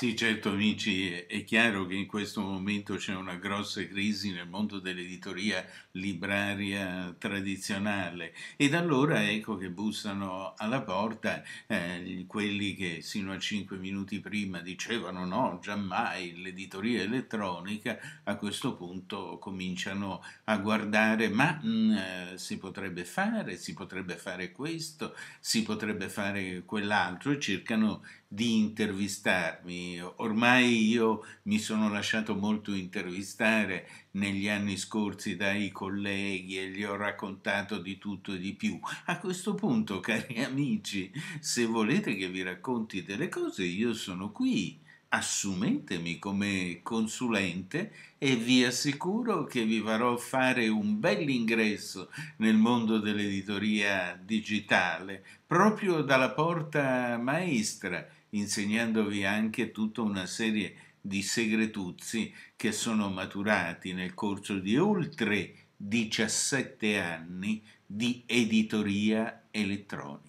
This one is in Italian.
Sì, certo amici, è chiaro che in questo momento c'è una grossa crisi nel mondo dell'editoria libraria tradizionale ed allora ecco che bussano alla porta eh, quelli che sino a cinque minuti prima dicevano no, giammai l'editoria elettronica, a questo punto cominciano a guardare ma mh, mm, eh, si potrebbe fare, si potrebbe fare questo, si potrebbe fare quell'altro e cercano di intervistarmi. Ormai io mi sono lasciato molto intervistare negli anni scorsi dai colleghi e gli ho raccontato di tutto e di più. A questo punto, cari amici, se volete che vi racconti delle cose, io sono qui assumetemi come consulente e vi assicuro che vi farò fare un bel ingresso nel mondo dell'editoria digitale, proprio dalla porta maestra, insegnandovi anche tutta una serie di segretuzzi che sono maturati nel corso di oltre 17 anni di editoria elettronica.